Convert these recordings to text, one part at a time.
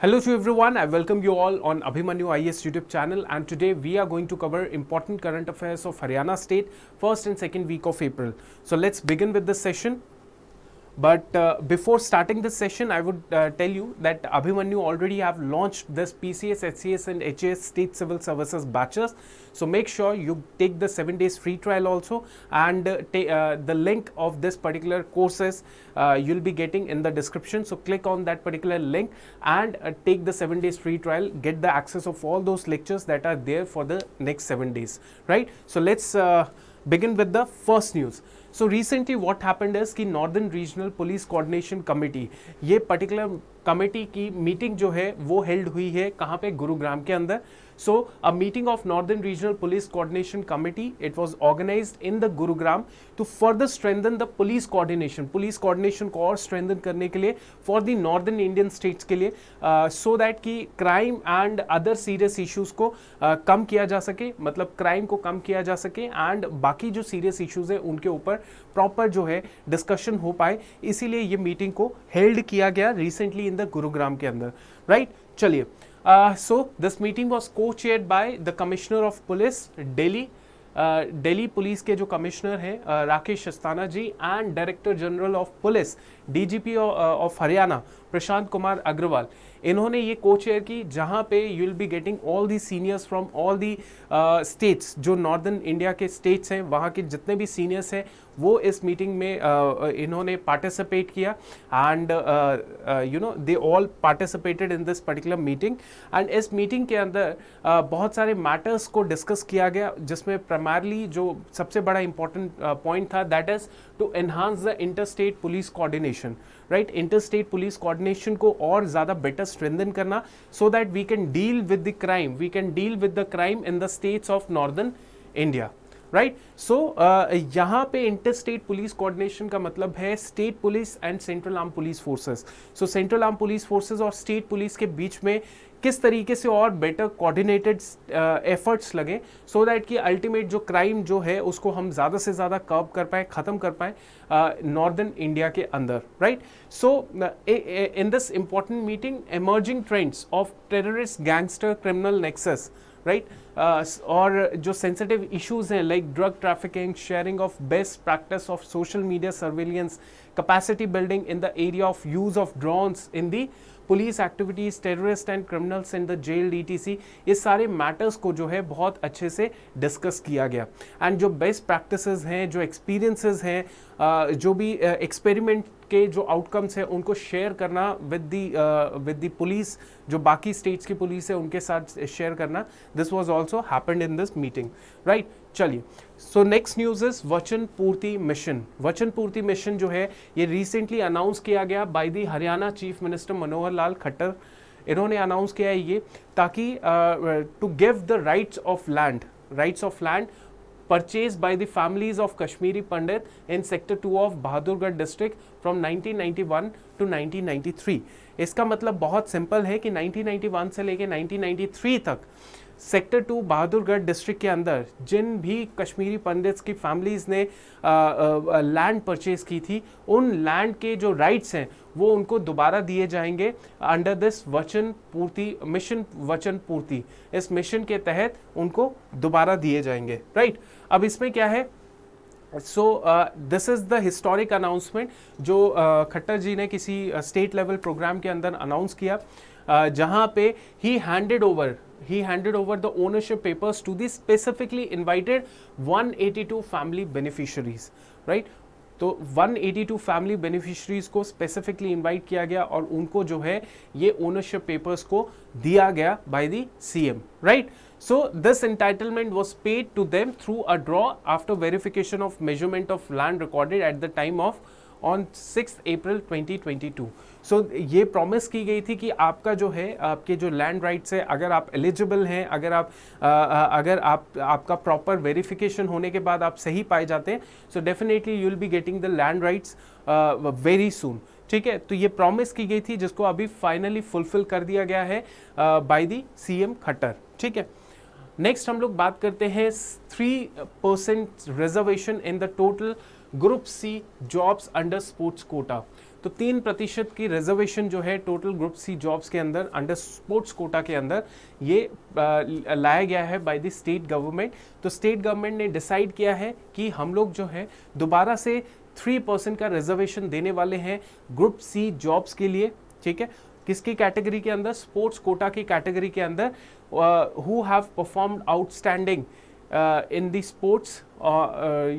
Hello to everyone, I welcome you all on Abhimanyu IS YouTube channel and today we are going to cover important current affairs of Haryana state first and second week of April. So let's begin with the session. But uh, before starting this session, I would uh, tell you that Abhimanyu already have launched this PCS, HCS and HAS State Civil Services batches. So make sure you take the 7 days free trial also and uh, uh the link of this particular courses uh, you'll be getting in the description. So click on that particular link and uh, take the 7 days free trial, get the access of all those lectures that are there for the next 7 days, right? So let's begin with the first news. So recently what happened is कि northern regional police coordination committee ये particular committee की meeting जो है वो held हुई है कहाँ पे गुरुग्राम के अंदर so a meeting of northern regional police coordination committee it was organised in the Gurugram to further strengthen the police coordination police coordination को और स्ट्रेंथन करने के लिए for the northern Indian states के लिए सो uh, दैट so कि crime and other serious issues को uh, कम किया जा सके मतलब क्राइम को कम किया जा सके एंड बाकी जो सीरियस इशूज हैं उनके ऊपर पर प्रॉपर जो है डिस्कशन हो पाए इसीलिए ये मीटिंग को हेल्ड किया गया रिसेंटली इन द गुरुग्राम के अंदर राइट चलिए सो दिस मीटिंग वॉज को chair by the commissioner of police Delhi Delhi police के जो कमिश्नर हैं Rakesh Asthana ji and director general of police DGP of Haryana Prashant Kumar Agarwal इन्होंने ये को चेयर की जहाँ पे you will be getting all the seniors from all the states जो नॉर्दर्न इंडिया के स्टेट्स हैं वहाँ के जितने भी सीनियर्स हैं वो इस मीटिंग में uh, uh इन्होंने पार्टिसिपेट किया and you know they all participated in this particular meeting and इस मीटिंग के अंदर uh, बहुत सारे मैटर्स को डिस्कस किया गया जिसमें प्राइमरली जो सबसे बड़ा इंपॉर्टेंट पॉइंट uh, था that is to enhance the inter state police coordination right inter state police coordination coordination को और ज़्यादा बेटर स्ट्रेंथन करना so that we can deal with the crime we can deal with the crime in the states of northern India right so यहाँ पे inter state police coordination का मतलब है state police and central arm police forces so central arm police forces और state police के बीच में किस तरीके से और बेटर कोऑर्डिनेटेड एफर्ट्स लगें सो दैट कि अल्टीमेट जो क्राइम जो है उसको हम ज़्यादा से ज़्यादा कर्ब कर पाए ख़त्म कर पाए नॉर्दर्न इंडिया के अंदर right so in this important meeting emerging trends of terrorist gangster criminal nexus right और जो सेंसिटिव इश्यूज हैं like drug trafficking sharing of best practice of social media surveillance capacity building in the area of use of drones in the police activities terrorist and criminals in the jail DTC इस सारे matters को जो है बहुत अच्छे से discuss किया गया एंड जो बेस्ट प्रैक्टिसेस हैं जो एक्सपीरियंसेस हैं जो भी एक्सपेरिमेंट के जो आउटकम्स हैं उनको शेयर करना with the with the police जो बाकी स्टेट्स की पुलिस है उनके साथ शेयर करना this was also happened in this meeting right चलिए सो नेक्स्ट न्यूज इज वचन पूर्ति मिशन वचन पूर्ति मिशन जो है ये रिसेंटली अनाउंस किया गया by the Haryana chief minister Manohar Lal Khattar इन्होंने अनाउंस किया है ये ताकि to give the rights of land rights of land purchase by the families of Kashmiri Pandit in sector two of Bahadurgarh district from 1991 to 1993 इसका मतलब बहुत सिंपल है कि 1991 से लेके 1993 तक सेक्टर टू बहादुरगढ़ डिस्ट्रिक्ट के अंदर जिन भी कश्मीरी पंडित्स की फैमिलीज़ ने लैंड परचेज की थी उन लैंड के जो राइट्स हैं वो उनको दोबारा दिए जाएंगे अंडर दिस वचन पूर्ति मिशन वचन पूर्ति इस मिशन के तहत उनको दोबारा दिए जाएंगे राइट अब इसमें क्या है so this is the historic announcement जो uh, खट्टर जी ने किसी स्टेट लेवल प्रोग्राम के अंदर अनाउंस किया uh, जहाँ पे he handed over he handed over the ownership papers to the specifically invited 182 family beneficiaries right तो 182 फैमिली बेनिफिशरीज को स्पेसिफिकली इनवाइट किया गया और उनको जो है ये ओनरशिप पेपर्स को दिया गया by the CM right so this entitlement was paid to them through a draw after verification of measurement of land recorded at the time of on six April 2022 so so, ये promise की गई थी कि आपका जो है आपके जो लैंड राइट्स है अगर आप एलिजिबल हैं अगर आप आ, अगर आप आपका प्रॉपर वेरिफिकेशन होने के बाद आप सही पाए जाते हैं so definitely you will be getting the land rights very soon ठीक है तो ये प्रॉमिस की गई थी जिसको अभी फाइनली फुलफिल कर दिया गया है बाय दी सीएम खट्टर ठीक है नेक्स्ट हम लोग बात करते हैं three percent reservation in the total group C jobs under sports quota तो तीन प्रतिशत की रिजर्वेशन जो है टोटल ग्रुप सी जॉब्स के अंदर अंडर स्पोर्ट्स कोटा के अंदर ये लाया गया है बाय द स्टेट गवर्नमेंट तो स्टेट गवर्नमेंट ने डिसाइड किया है कि हम लोग जो है दोबारा से थ्री परसेंट का रिजर्वेशन देने वाले हैं ग्रुप सी जॉब्स के लिए ठीक है किसकी कैटेगरी के अंदर स्पोर्ट्स कोटा की कैटेगरी के अंदर who have performed outstanding Uh, in the sports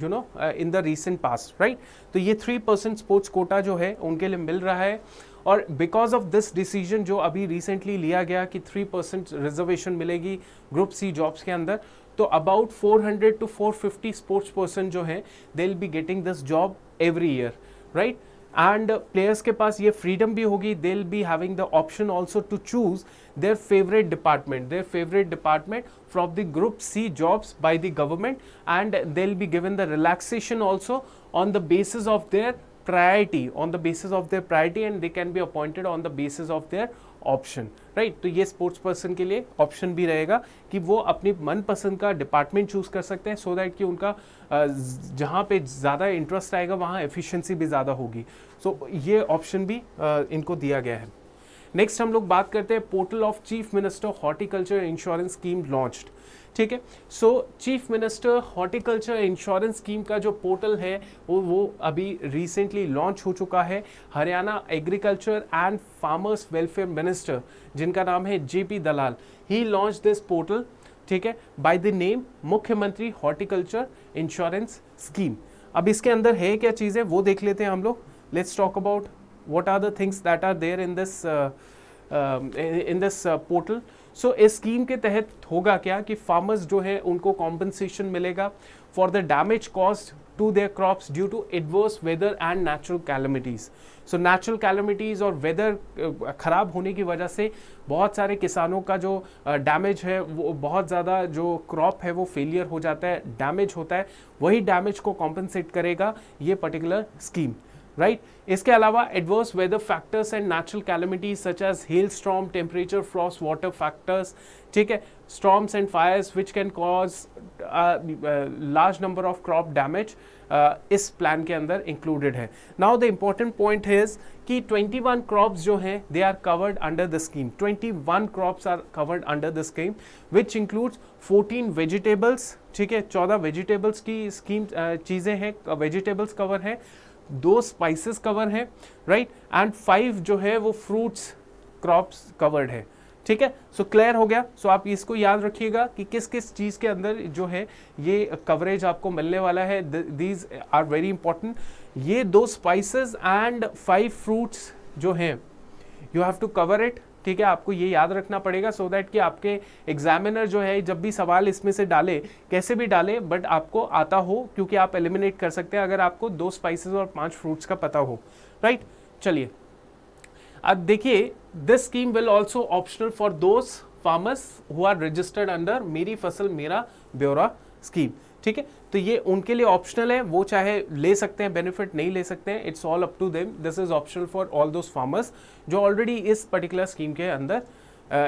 you know in the recent past right तो ये थ्री परसेंट स्पोर्ट्स कोटा जो है उनके लिए मिल रहा है और बिकॉज ऑफ दिस डिसीजन जो अभी रिसेंटली लिया गया कि थ्री परसेंट रिजर्वेशन मिलेगी ग्रुप सी जॉब्स के अंदर तो अबाउट 400 टू 450 स्पोर्ट्स पर्सन जो है they will be getting this job every year right and players के पास ये फ्रीडम भी होगी they will be having the option also to choose their favourite department their favourite department from the group C jobs by the government and they will be given the relaxation also on the basis of their priority on the basis of their priority and they can be appointed on the basis of their option right तो ये sports person के लिए option भी रहेगा कि वो अपनी मनपसंद का डिपार्टमेंट चूज़ कर सकते हैं सो दैट कि उनका जहाँ पे ज़्यादा इंटरेस्ट आएगा वहाँ एफिशिएंसी भी ज़्यादा होगी सो so, ये ऑप्शन भी इनको दिया गया है नेक्स्ट हम लोग बात करते हैं portal of chief minister horticulture insurance scheme launched ठीक है so chief minister horticulture insurance scheme का जो पोर्टल है वो वो अभी रिसेंटली लॉन्च हो चुका है Haryana agriculture and farmers welfare minister जिनका नाम है J P Dalal he launch this portal ठीक है बाय द नेम मुख्यमंत्री हॉर्टिकल्चर इंश्योरेंस स्कीम अब इसके अंदर है क्या चीज़ें वो देख लेते हैं हम लोग let's talk about what are the things that are there in this in this portal so इस स्कीम के तहत होगा क्या कि फार्मर्स जो है उनको कॉम्पनसेशन मिलेगा for the damage cost to their crops due to adverse weather and natural calamities so natural calamities और वेदर uh, ख़राब होने की वजह से बहुत सारे किसानों का जो डैमेज uh, है वो बहुत ज़्यादा जो क्रॉप है वो फेलियर हो जाता है डैमेज होता है वही डैमेज को कॉम्पनसेट करेगा ये पर्टिकुलर स्कीम राइट right? इसके अलावा adverse weather factors and natural calamities such as hail storm temperature frost water factors ठीक है storms and fires which can cause large number of crop damage इस plan के अंदर included है now the important point is कि 21 crops जो हैं they are covered under the scheme 21 crops are covered under the scheme which includes 14 vegetables ठीक है 14 vegetables की स्कीम uh, चीज़ें हैं वेजिटेबल्स कवर हैं दो स्पाइसेस कवर हैं राइट एंड फाइव जो है वो फ्रूट्स क्रॉप्स कवर्ड है ठीक है सो so, क्लियर हो गया सो so, आप इसको याद रखिएगा कि किस किस चीज़ के अंदर जो है ये कवरेज आपको मिलने वाला है दीज आर वेरी इंपॉर्टेंट ये दो स्पाइसेस एंड फाइव फ्रूट्स जो हैं you have to cover it ठीक है आपको ये याद रखना पड़ेगा सो so दैट कि आपके एग्जामिनर जो है जब भी सवाल इसमें से डाले कैसे भी डाले बट आपको आता हो क्योंकि आप एलिमिनेट कर सकते हैं अगर आपको दो स्पाइसेस और पांच फ्रूट्स का पता हो राइट right? चलिए अब देखिए this scheme will also optional for दोस्त farmers who are registered under मेरी फसल मेरा ब्यौरा स्कीम ठीक है तो ये उनके लिए ऑप्शनल है वो चाहे ले सकते हैं बेनिफिट नहीं ले सकते हैं it's all up to them this is optional for all those farmers जो ऑलरेडी इस पर्टिकुलर स्कीम के अंदर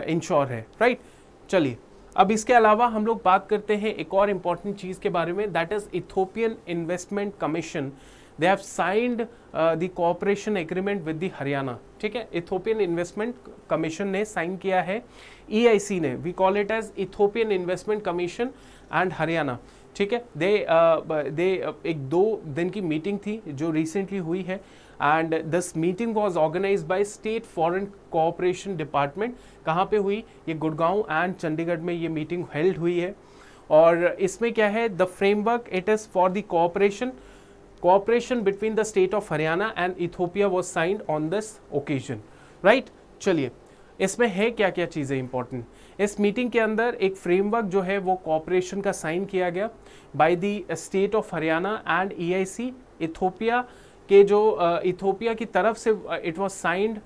इंश्योर uh, है राइट right? चलिए अब इसके अलावा हम लोग बात करते हैं एक और इम्पॉर्टेंट चीज़ के बारे में that is Ethiopian investment commission they have signed the cooperation agreement with the Haryana ठीक है इथोपियन इन्वेस्टमेंट कमीशन ने साइन किया है ईआईसी e ने we call it as Ethiopian investment commission and Haryana ठीक है दे दे uh, uh, एक दो दिन की मीटिंग थी जो रिसेंटली हुई है and this meeting was organise by state foreign cooperation department कहाँ पे हुई ये गुड़गांव एंड चंडीगढ़ में ये मीटिंग हेल्ड हुई है और इसमें क्या है the framework it is for the cooperation cooperation between the state of Haryana and Ethiopia was signed on this occasion right चलिए इसमें है क्या क्या चीज़ें इंपॉर्टेंट इस मीटिंग के अंदर एक फ्रेमवर्क जो है वो कॉपरेशन का साइन किया गया by the state of Haryana and EIC Ethiopia के जो इथोपिया की तरफ से it was signed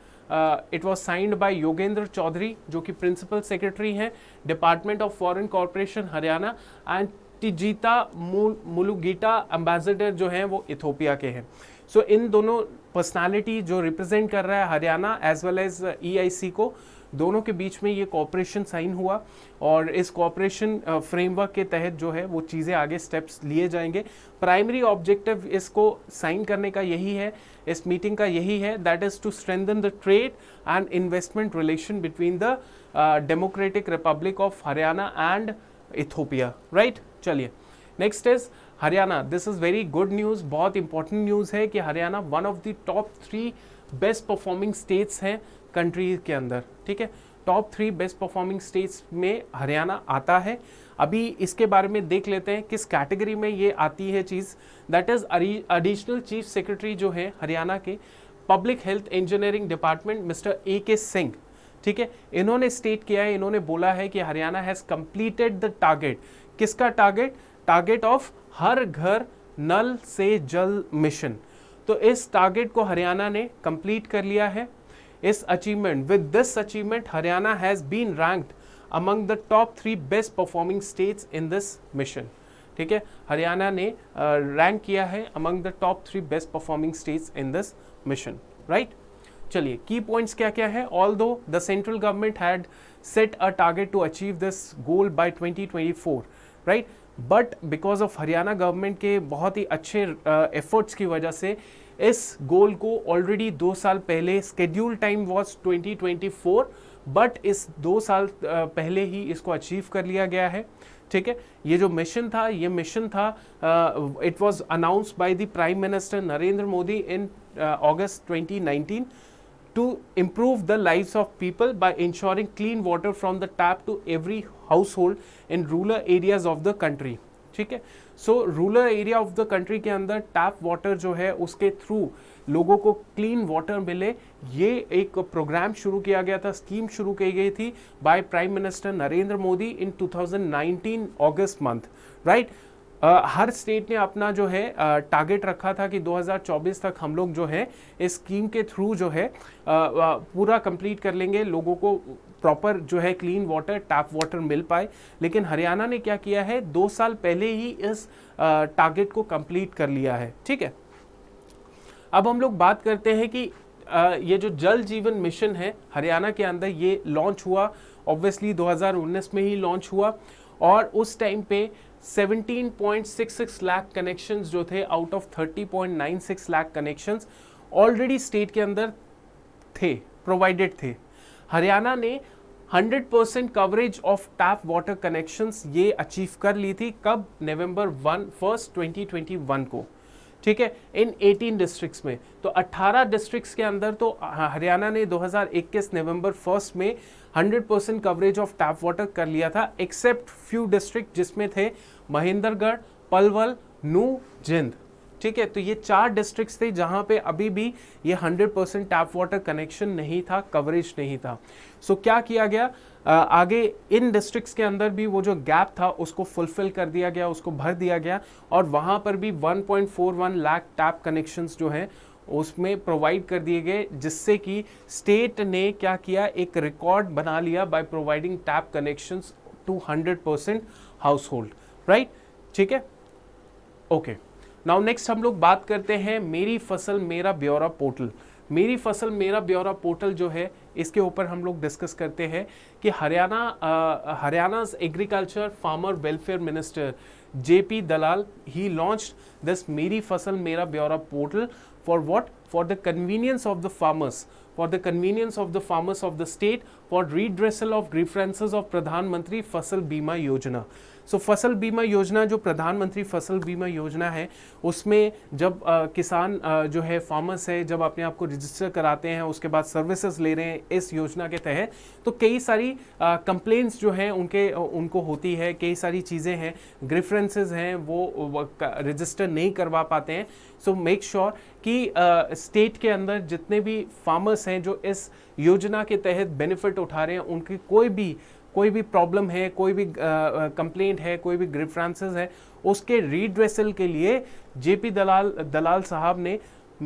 it was signed by Yogendra Chaudhary जो कि प्रिंसिपल सेक्रेटरी हैं department of foreign corporation Haryana and Tizita Mulugeta ambassador जो हैं वो इथोपिया के हैं सो so, इन दोनों पर्सनालिटी जो रिप्रेजेंट कर रहा है Haryana as well as E को दोनों के बीच में ये कॉपरेशन साइन हुआ और इस कॉपरेशन फ्रेमवर्क के तहत जो है वो चीज़ें आगे स्टेप्स लिए जाएंगे प्राइमरी ऑब्जेक्टिव इसको साइन करने का यही है इस मीटिंग का यही है that is to strengthen the trade and investment relation between the democratic republic of Haryana and Ethiopia right चलिए next is Haryana this is very good news बहुत इंपॉर्टेंट न्यूज़ है कि Haryana one of the top three best performing states हैं countries के अंदर ठीक है top three best performing states में हरियाणा आता है अभी इसके बारे में देख लेते हैं किस कैटेगरी में ये आती है चीज़ that is additional chief secretary जो है हरियाणा के public health engineering department mister A K Singh ठीक है इन्होंने स्टेट किया है इन्होंने बोला है कि Haryana has completed the target किसका टारगेट टारगेट ऑफ हर घर नल से जल मिशन तो इस टारगेट को हरियाणा ने कंप्लीट कर लिया है इस achievement with this achievement Haryana has been ranked among the top three best performing states in this mission ठीक है हरियाणा ने रैंक किया है among the top three best performing states in this mission right चलिए की पॉइंट्स क्या क्या है although the central government had set a target to achieve this goal by 2024 right but because of Haryana government के बहुत ही अच्छे efforts uh, की वजह से इस गोल को ऑलरेडी दो साल पहले स्केड्यूल टाइम वॉज 2024 बट इस दो साल पहले ही इसको अचीव कर लिया गया है ठीक है ये जो मिशन था ये मिशन था it was announce by the prime minister Narendra Modi in August 2019 to improve the lives of people by ensuring clean water from the tap to every household in rural areas of the country. ठीक है so rural area of the country के अंदर tap water जो है उसके through लोगों को clean water मिले ये एक प्रोग्राम शुरू किया गया था स्कीम शुरू की गई थी by prime minister Narendra Modi in 2019 August month right हर स्टेट ने अपना जो है टारगेट uh, रखा था कि 2024 तक हम लोग जो है इस स्कीम के थ्रू जो है uh, पूरा कंप्लीट कर लेंगे लोगों को प्रॉपर जो है क्लीन वाटर टैप वाटर मिल पाए लेकिन हरियाणा ने क्या किया है दो साल पहले ही इस टारगेट को कंप्लीट कर लिया है ठीक है अब हम लोग बात करते हैं कि आ, ये जो जल जीवन मिशन है हरियाणा के अंदर ये लॉन्च हुआ ऑब्वियसली 2019 में ही लॉन्च हुआ और उस टाइम पे 17.66 लाख कनेक्शंस जो थे out of 30.96 lakh connections already state के अंदर थे प्रोवाइडेड थे हरियाणा ने 100 percent coverage of tap water connections ये अचीव कर ली थी कब नवंबर वन फर्स्ट 2021 को ठीक है इन 18 डिस्ट्रिक्ट्स में तो 18 डिस्ट्रिक्ट्स के अंदर तो हरियाणा ने 2021 नवंबर फर्स्ट में 100 percent coverage of tap water कर लिया था एक्सेप्ट फ्यू डिस्ट्रिक्ट जिसमें थे महेंद्रगढ़ पलवल नू जिंद ठीक है तो ये चार डिस्ट्रिक्ट्स थे जहां पे अभी भी ये 100 परसेंट टैप वाटर कनेक्शन नहीं था कवरेज नहीं था सो so, क्या किया गया आगे इन डिस्ट्रिक्ट्स के अंदर भी वो जो गैप था उसको फुलफिल कर दिया गया उसको भर दिया गया और वहाँ पर भी 1.41 लाख टैप कनेक्शंस जो हैं उसमें प्रोवाइड कर दिए गए जिससे कि स्टेट ने क्या किया एक रिकॉर्ड बना लिया by providing tap connections to 100 percent हाउस होल्ड राइट ठीक है ओके okay. नाउ नेक्स्ट हम लोग बात करते हैं मेरी फसल मेरा ब्यौरा पोर्टल मेरी फसल मेरा ब्यौरा पोर्टल जो है इसके ऊपर हम लोग डिस्कस करते हैं कि Haryana Haryana agriculture farmer welfare minister JP Dalal he launch this मेरी फसल मेरा ब्यौरा portal for what for the convenience of the farmers for the convenience of the farmers of the state for redressal of grievances of pradhan mantri फसल बीमा योजना सो so, फसल बीमा योजना जो प्रधानमंत्री फसल बीमा योजना है उसमें जब आ, किसान आ, जो है फार्मर्स है जब अपने आप को रजिस्टर कराते हैं उसके बाद सर्विसेज ले रहे हैं इस योजना के तहत तो कई सारी कंप्लेंट्स जो हैं उनके उनको होती है कई सारी चीज़ें हैं ग्रिफ्रेंसेज हैं वो रजिस्टर नहीं करवा पाते हैं सो मेक श्योर कि स्टेट के अंदर जितने भी फार्मर्स हैं जो इस योजना के तहत बेनिफिट उठा रहे हैं उनकी कोई भी कोई भी प्रॉब्लम है कोई भी कंप्लेंट है कोई भी ग्रिफ्रांसेस है उसके रीड्रेसल के लिए जेपी दलाल दलाल साहब ने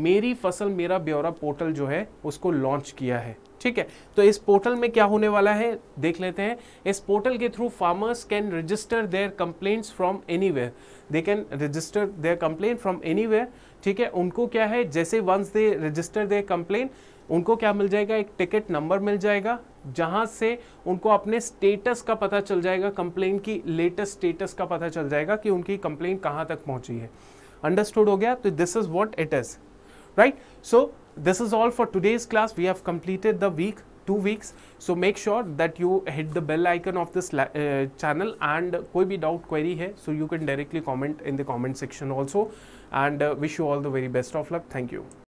मेरी फसल मेरा ब्यौरा पोर्टल जो है उसको लॉन्च किया है ठीक है तो इस पोर्टल में क्या होने वाला है देख लेते हैं इस पोर्टल के through farmers can register their complaints from anywhere they can register their complaint from anywhere ठीक है उनको क्या है जैसे once they register their complain उनको क्या मिल जाएगा एक टिकट नंबर मिल जाएगा जहां से उनको अपने स्टेटस का पता चल जाएगा कंप्लेन की लेटेस्ट स्टेटस का पता चल जाएगा कि उनकी कंप्लेन कहाँ तक पहुंची है अंडरस्टूड हो गया तो this is what it is right so this is all for today's class we have completed the week two weeks. So make sure that you hit the bell icon of this uh, channel and koi bhi doubt query hai, so you can directly comment in the comment section also. And uh, wish you all the very best of luck. Thank you.